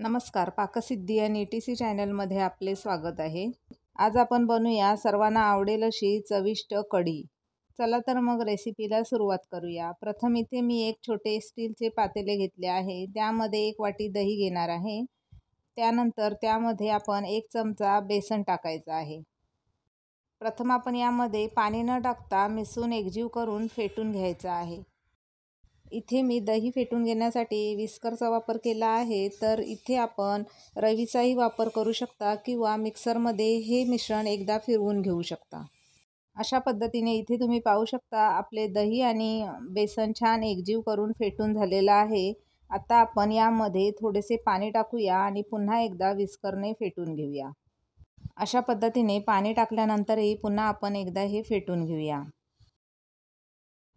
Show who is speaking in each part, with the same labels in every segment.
Speaker 1: नमस्कार पाकसिद्धी या T C चॅनलमध्ये आपले स्वागत आहे आज आपण बनूया सर्वांना आवडेल अशी चविष्ट कढी चला तर मग रेसिपीला सुरुवात करूया प्रथम इथे मी एक छोटे स्टीलचे पातेले घेतले आहे त्यामध्ये एक वाटी दही घेणार आहे त्यानंतर त्यामध्ये आपण एक चमचा बेसन टाकायचा आहे प्रथम आपण यामध्ये पाणी न टाकता मिसून एकजीव करून फेटून घ्यायचं आहे इथे मी दही फेटून घेण्यासाठी विस्करचा वापर केला आहे तर इथे आपण रवीचाही वापर करू शकता किंवा मिक्सरमध्ये हे मिश्रण एकदा फिरवून घेऊ शकता अशा पद्धतीने इथे तुम्ही पाहू शकता आपले दही आणि बेसन छान एकजीव करून फेटून झालेलं आहे आता आपण यामध्ये थोडेसे पाणी टाकूया आणि पुन्हा एकदा विस्करने फेटून घेऊया अशा पद्धतीने पाणी टाकल्यानंतरही पुन्हा आपण एकदा हे फेटून घेऊया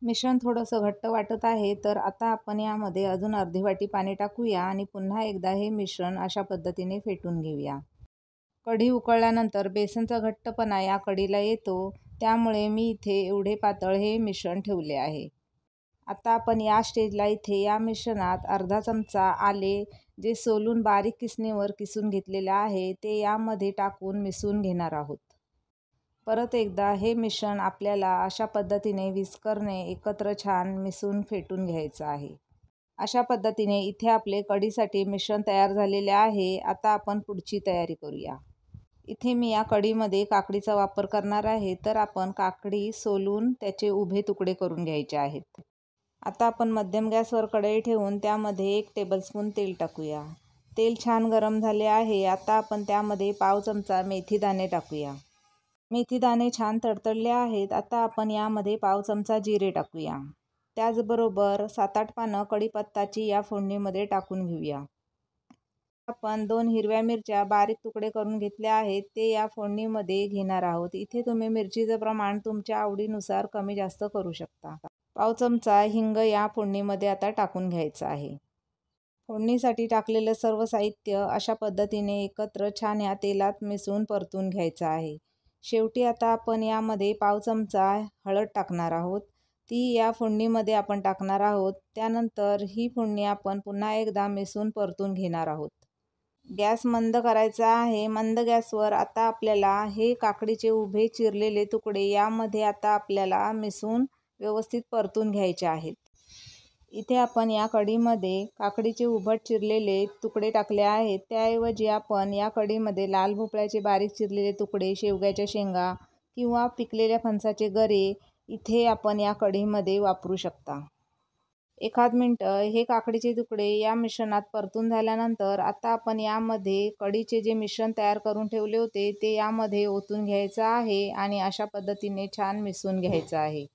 Speaker 1: मिश्रण थोडंसं घट्ट वाटत आहे तर आता आपण यामध्ये अजून अर्धी वाटी पाणी टाकूया आणि पुन्हा एकदा हे मिश्रण अशा पद्धतीने फेटून घेऊया कढी उकळल्यानंतर बेसनचा घट्टपणा या कढीला येतो त्यामुळे मी इथे एवढे पातळ हे मिश्रण ठेवले आहे आता आपण या स्टेजला इथे या मिश्रणात अर्धा चमचा आले जे सोलून बारीक किसणीवर किसून घेतलेलं आहे ते यामध्ये टाकून मिसळून घेणार आहोत परत एकदा हे मिश्रण आपल्याला अशा पद्धतीने विस्करणे एकत्र छान मिसळून फेटून घ्यायचं आहे अशा पद्धतीने इथे आपले कढीसाठी मिश्रण तयार झालेले आहे आता आपण पुढची तयारी करूया इथे मी या कढीमध्ये काकडीचा वापर करणार आहे तर आपण काकडी सोलून त्याचे उभे तुकडे करून घ्यायचे आहेत आता आपण मध्यम गॅसवर कढई ठेवून त्यामध्ये एक टेबलस्पून तेल टाकूया तेल छान गरम झाले आहे आता आपण त्यामध्ये पाव चमचा मेथी दाणे टाकूया मेथी छान तडतडले आहेत आता आपण यामध्ये पाव चमचा जिरे टाकूया त्याचबरोबर सात आठ पानं कढीपत्ताची या फोडणीमध्ये टाकून घेऊया आपण दोन हिरव्या मिरच्या बारीक तुकडे करून घेतल्या आहेत ते या फोडणीमध्ये घेणार आहोत इथे तुम्ही मिरचीचं प्रमाण तुमच्या आवडीनुसार कमी जास्त करू शकता पाव चमचा हिंग या फोडणीमध्ये आता टाकून घ्यायचं आहे फोडणीसाठी टाकलेलं सर्व साहित्य अशा पद्धतीने एकत्र छान या तेलात मिसळून परतून घ्यायचं आहे शेवटी आता आपण यामध्ये पाव चमचा हळद टाकणार आहोत ती या फोडणीमध्ये आपण टाकणार आहोत त्यानंतर ही फोडणी आपण पुन्हा एकदा मिसून परतून घेणार आहोत गॅस मंद करायचा आहे मंद गॅसवर आता आपल्याला हे काकडीचे उभे चिरलेले तुकडे यामध्ये आता आपल्याला मिसून व्यवस्थित परतून घ्यायचे आहेत इथे आपण या कढीमध्ये काकडीचे उभट चिरलेले तुकडे टाकले आहेत त्याऐवजी आपण या कढीमध्ये लाल भोपळ्याचे बारीक चिरलेले तुकडे शेवग्याच्या शेंगा किंवा पिकलेल्या फणसाचे गरे इथे आपण या कढीमध्ये वापरू शकता एखाद मिनटं हे काकडीचे तुकडे या मिश्रणात परतून झाल्यानंतर आता आपण यामध्ये कढीचे जे मिश्रण तयार करून ठेवले होते ते यामध्ये ओतून घ्यायचं आहे आणि अशा पद्धतीने छान मिसळून घ्यायचं आहे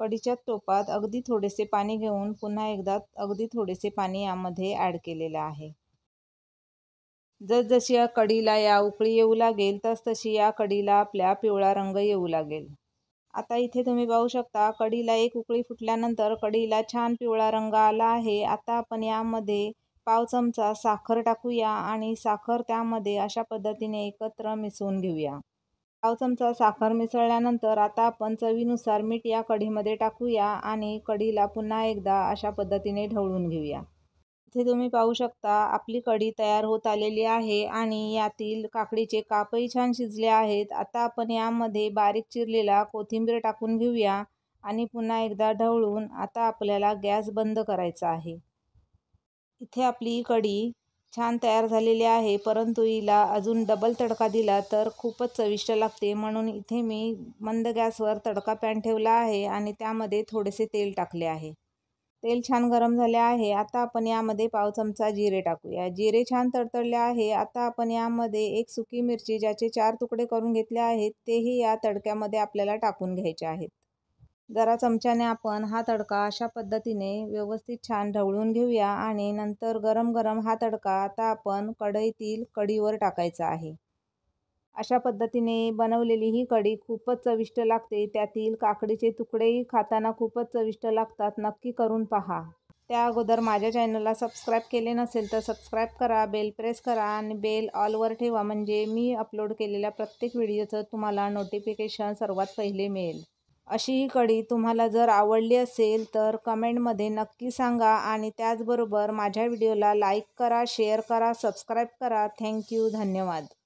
Speaker 1: कढीच्या टोपात अगदी थोडेसे पाणी घेऊन पुन्हा एकदा अगदी थोडेसे पाणी यामध्ये ॲड केलेलं आहे जसजशी या कढीला या उकळी येऊ लागेल तसतशी या कढीला आपल्या पिवळा रंग येऊ लागेल आता इथे तुम्ही पाहू शकता कढीला एक उकळी फुटल्यानंतर कढीला छान पिवळा रंग आला आहे आता आपण यामध्ये पाव चमचा साखर टाकूया आणि साखर त्यामध्ये अशा पद्धतीने एकत्र मिसळून घेऊया पाव चमचा साखर मिसळल्यानंतर आता आपण चवीनुसार मीठ या कढीमध्ये टाकूया आणि कढीला पुन्हा एकदा अशा पद्धतीने ढवळून घेऊया इथे तुम्ही पाहू शकता आपली कढी तयार होत आलेली आहे आणि यातील काकडीचे कापही छान शिजले आहेत आता आपण यामध्ये बारीक चिरलेला कोथिंबीर टाकून घेऊया आणि पुन्हा एकदा ढवळून आता आपल्याला गॅस बंद करायचा आहे इथे आपली कढी छान तयार झालेले आहे परंतु हिला अजून डबल तडका दिला तर खूपच चविष्ट लागते म्हणून इथे मी मंद गॅसवर तडका पॅन ठेवला आहे आणि त्यामध्ये थोडेसे तेल टाकले आहे तेल छान गरम झाले आहे आता आपण यामध्ये पाव चमचा जिरे टाकूया जिरे छान तडतडले आहे आता आपण यामध्ये एक सुकी मिरची ज्याचे चार तुकडे करून घेतले आहेत तेही या तडक्यामध्ये आपल्याला टाकून घ्यायचे आहेत जरा चमच्याने आपण हा तडका अशा पद्धतीने व्यवस्थित छान ढवळून घेऊया आणि नंतर गरम गरम हा तडका आता आपण कढईतील कढीवर टाकायचा आहे अशा पद्धतीने बनवलेली ही कढी खूपच चविष्ट लागते त्यातील काकडीचे तुकडेही खाताना खूपच चविष्ट लागतात नक्की करून पहा त्या अगोदर माझ्या चॅनलला सबस्क्राईब केले नसेल तर सबस्क्राईब करा बेल प्रेस करा आणि बेल ऑलवर ठेवा म्हणजे मी अपलोड केलेल्या प्रत्येक व्हिडिओचं तुम्हाला नोटिफिकेशन सर्वात पहिले मिळेल अशी ही कडी तुम्हाला जर आवडली असेल तर कमेंटमध्ये नक्की सांगा आणि त्याचबरोबर माझ्या व्हिडिओला लाईक करा शेअर करा सबस्क्राईब करा थँक्यू धन्यवाद